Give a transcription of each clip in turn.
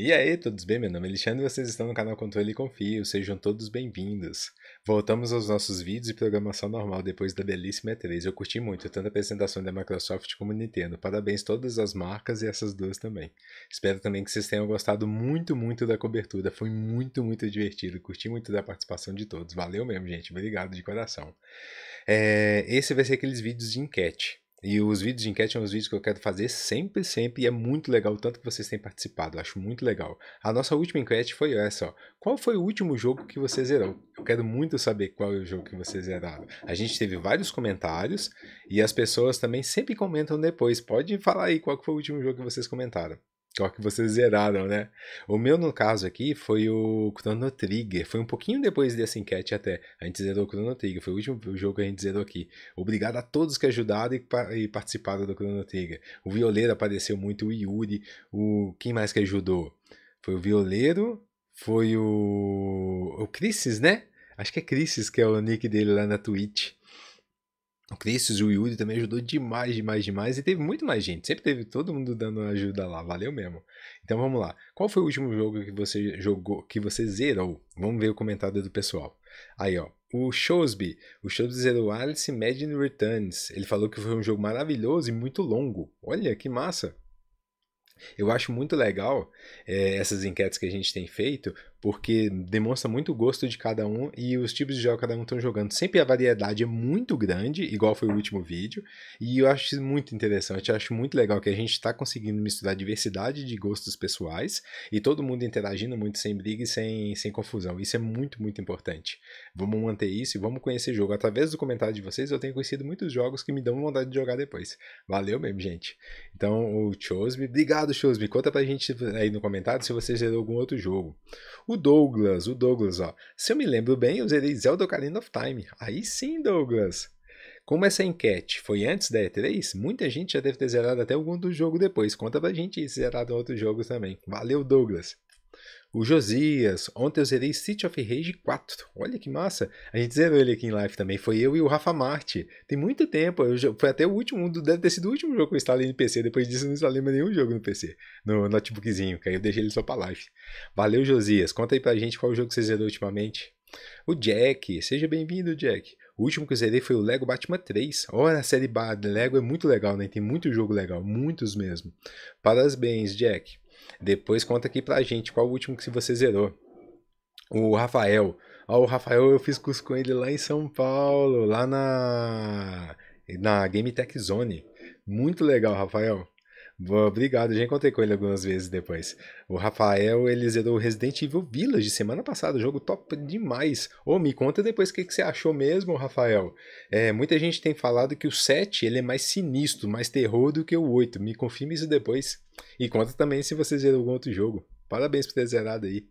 E aí, todos bem? Meu nome é Alexandre e vocês estão no canal Controle e Confio. Sejam todos bem-vindos. Voltamos aos nossos vídeos e programação normal depois da belíssima E3. Eu curti muito, tanto a apresentação da Microsoft como Nintendo. Parabéns a todas as marcas e essas duas também. Espero também que vocês tenham gostado muito, muito da cobertura. Foi muito, muito divertido. Curti muito da participação de todos. Valeu mesmo, gente. Obrigado de coração. É... Esse vai ser aqueles vídeos de enquete. E os vídeos de enquete são os vídeos que eu quero fazer sempre, sempre, e é muito legal o tanto que vocês têm participado, acho muito legal. A nossa última enquete foi essa, ó. Qual foi o último jogo que você zerou? Eu quero muito saber qual é o jogo que vocês zeraram. A gente teve vários comentários, e as pessoas também sempre comentam depois. Pode falar aí qual foi o último jogo que vocês comentaram. Qual que vocês zeraram, né? O meu, no caso aqui, foi o Chrono Trigger. Foi um pouquinho depois dessa enquete até. A gente zerou o Chrono Trigger. Foi o último jogo que a gente zerou aqui. Obrigado a todos que ajudaram e, e participaram do Chrono Trigger. O Violeiro apareceu muito, o Yuri. O... Quem mais que ajudou? Foi o Violeiro, foi o... O Crisis, né? Acho que é Crisis que é o nick dele lá na Twitch. O Crisis e o Yuri também ajudou demais, demais, demais. E teve muito mais gente. Sempre teve todo mundo dando ajuda lá. Valeu mesmo. Então vamos lá. Qual foi o último jogo que você jogou, que você zerou? Vamos ver o comentário do pessoal. Aí, ó. O Showsby. O Showsby zerou Alice Imagine Returns. Ele falou que foi um jogo maravilhoso e muito longo. Olha, que massa. Eu acho muito legal é, essas enquetes que a gente tem feito, porque demonstra muito o gosto de cada um e os tipos de jogo que cada um estão jogando. Sempre a variedade é muito grande, igual foi o último vídeo, e eu acho isso muito interessante, eu acho muito legal que a gente está conseguindo misturar diversidade de gostos pessoais e todo mundo interagindo muito sem briga e sem, sem confusão. Isso é muito, muito importante. Vamos manter isso e vamos conhecer o jogo. Através do comentário de vocês, eu tenho conhecido muitos jogos que me dão vontade de jogar depois. Valeu mesmo, gente. Então, o Chosby, obrigado, Chosby. Conta pra gente aí no comentário se você zerou algum outro jogo. O Douglas, o Douglas, ó. Se eu me lembro bem, eu zerei Zelda Ocarina of Time. Aí sim, Douglas. Como essa enquete foi antes da E3, muita gente já deve ter zerado até algum do jogo depois. Conta pra gente se zeraram outros jogos também. Valeu, Douglas. O Josias, ontem eu zerei City of Rage 4. Olha que massa. A gente zerou ele aqui em live também. Foi eu e o Rafa Marte. Tem muito tempo. Eu, foi até o último, deve ter sido o último jogo que eu instalei no PC. Depois disso, eu não instalei mais nenhum jogo no PC. No notebookzinho, que aí eu deixei ele só pra live. Valeu, Josias. Conta aí pra gente qual jogo você zerou ultimamente. O Jack, seja bem-vindo, Jack. O último que eu zerei foi o Lego Batman 3. Olha, a série Lego é muito legal, né? Tem muito jogo legal, muitos mesmo. Parabéns, Jack. Depois conta aqui pra gente qual o último que você zerou. O Rafael. Ó, o Rafael eu fiz curso com ele lá em São Paulo, lá na, na Game Tech Zone. Muito legal, Rafael. Boa, obrigado. Já encontrei com ele algumas vezes depois. O Rafael, ele zerou Resident Evil Village semana passada. Jogo top demais. Ô, me conta depois o que, que você achou mesmo, Rafael. É, muita gente tem falado que o 7 ele é mais sinistro, mais terror do que o 8. Me confirme isso depois. E conta também se você zerou algum outro jogo. Parabéns por ter zerado aí.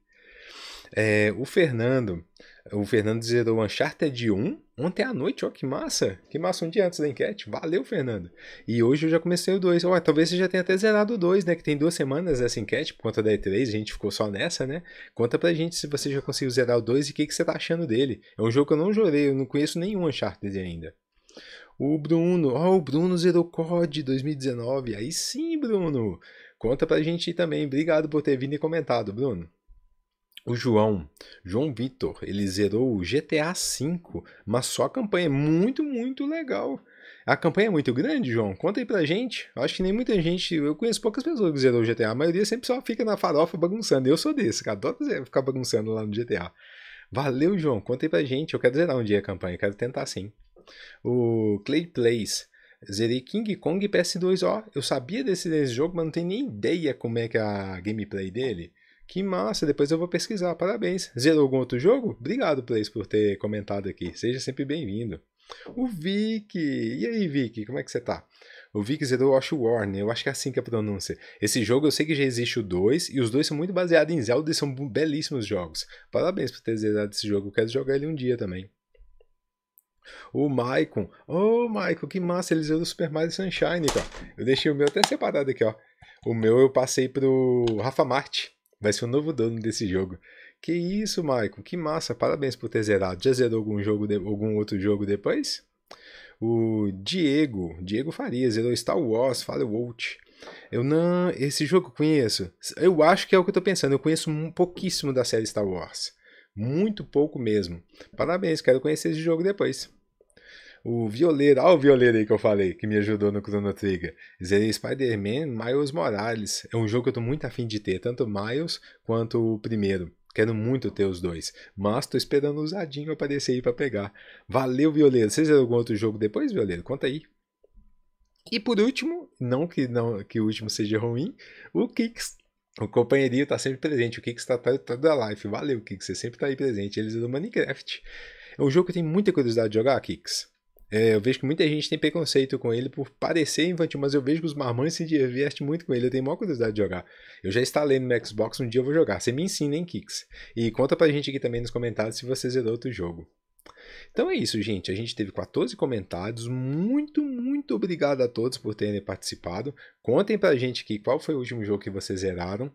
É, o Fernando, o Fernando zerou Uncharted 1 ontem à noite, ó, que massa. Que massa, um dia antes da enquete. Valeu, Fernando. E hoje eu já comecei o 2. Ué, talvez você já tenha até zerado o 2, né? Que tem duas semanas essa enquete, por conta da E3, a gente ficou só nessa, né? Conta pra gente se você já conseguiu zerar o 2 e o que, que você tá achando dele. É um jogo que eu não jurei, eu não conheço nenhum Uncharted ainda. O Bruno, ó, o Bruno zerou COD 2019. Aí sim, Bruno. Conta pra gente também. Obrigado por ter vindo e comentado, Bruno. O João, João Vitor, ele zerou o GTA V, mas só a campanha é muito, muito legal. A campanha é muito grande, João? Conta aí pra gente. Eu acho que nem muita gente. Eu conheço poucas pessoas que zerou o GTA. A maioria sempre só fica na farofa bagunçando. Eu sou desse, cara. Adoro ficar bagunçando lá no GTA. Valeu, João. Conta aí pra gente. Eu quero zerar um dia a campanha. Eu quero tentar sim. O Clay Plays. Zerei King Kong PS2. Ó, eu sabia desse, desse jogo, mas não tenho nem ideia como é que é a gameplay dele. Que massa, depois eu vou pesquisar, parabéns. Zerou algum outro jogo? Obrigado, Place, por ter comentado aqui. Seja sempre bem-vindo. O Vic, e aí, Vic, como é que você tá? O Vic zerou Watch Warner, eu acho que é assim que é a pronúncia. Esse jogo eu sei que já existe o 2, e os dois são muito baseados em Zelda e são belíssimos jogos. Parabéns por ter zerado esse jogo, eu quero jogar ele um dia também. O Maicon, oh Maicon, que massa, ele zerou Super Mario Sunshine, ó. Então. Eu deixei o meu até separado aqui, ó. O meu eu passei pro Rafa Marte Vai ser o novo dono desse jogo. Que isso, Michael, que massa, parabéns por ter zerado. Já zerou algum, jogo de... algum outro jogo depois? O Diego, Diego Faria, zerou Star Wars, Fallout. Eu não. Esse jogo eu conheço. Eu acho que é o que eu tô pensando. Eu conheço um pouquíssimo da série Star Wars. Muito pouco mesmo. Parabéns, quero conhecer esse jogo depois. O violeiro, olha o violeiro aí que eu falei, que me ajudou no Chrono Trigger. Zerei Spider-Man Miles Morales. É um jogo que eu tô muito afim de ter, tanto Miles quanto o primeiro. Quero muito ter os dois, mas tô esperando o usadinho aparecer aí para pegar. Valeu, Violeiro. vocês zerou algum outro jogo depois, Violeiro? Conta aí. E por último, não que, não que o último seja ruim, o Kix O companheirinho está sempre presente, o Kix está toda a live. Valeu, Kix você sempre está aí presente. Eles é do Minecraft. É um jogo que eu tenho muita curiosidade de jogar, Kix é, eu vejo que muita gente tem preconceito com ele por parecer infantil, mas eu vejo que os mamães se divertem muito com ele. Eu tenho maior curiosidade de jogar. Eu já instalei no meu Xbox, um dia eu vou jogar. Você me ensina, hein, Kicks? E conta pra gente aqui também nos comentários se você zerou outro jogo. Então é isso, gente. A gente teve 14 comentários. Muito, muito obrigado a todos por terem participado. Contem pra gente aqui qual foi o último jogo que vocês zeraram.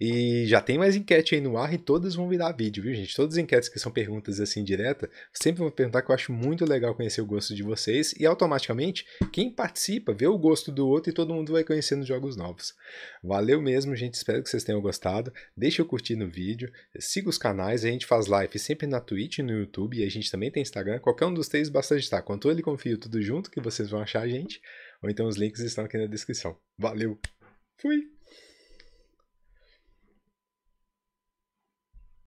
E já tem mais enquete aí no ar e todas vão virar vídeo, viu, gente? Todas as enquetes que são perguntas assim direta, sempre vou perguntar que eu acho muito legal conhecer o gosto de vocês. E automaticamente, quem participa vê o gosto do outro e todo mundo vai conhecendo jogos novos. Valeu mesmo, gente. Espero que vocês tenham gostado. Deixa eu curtir no vídeo, siga os canais, a gente faz live sempre na Twitch e no YouTube. E a gente também Instagram, qualquer um dos três basta agitar, Quanto ele confio tudo junto que vocês vão achar a gente, ou então os links estão aqui na descrição. Valeu, fui!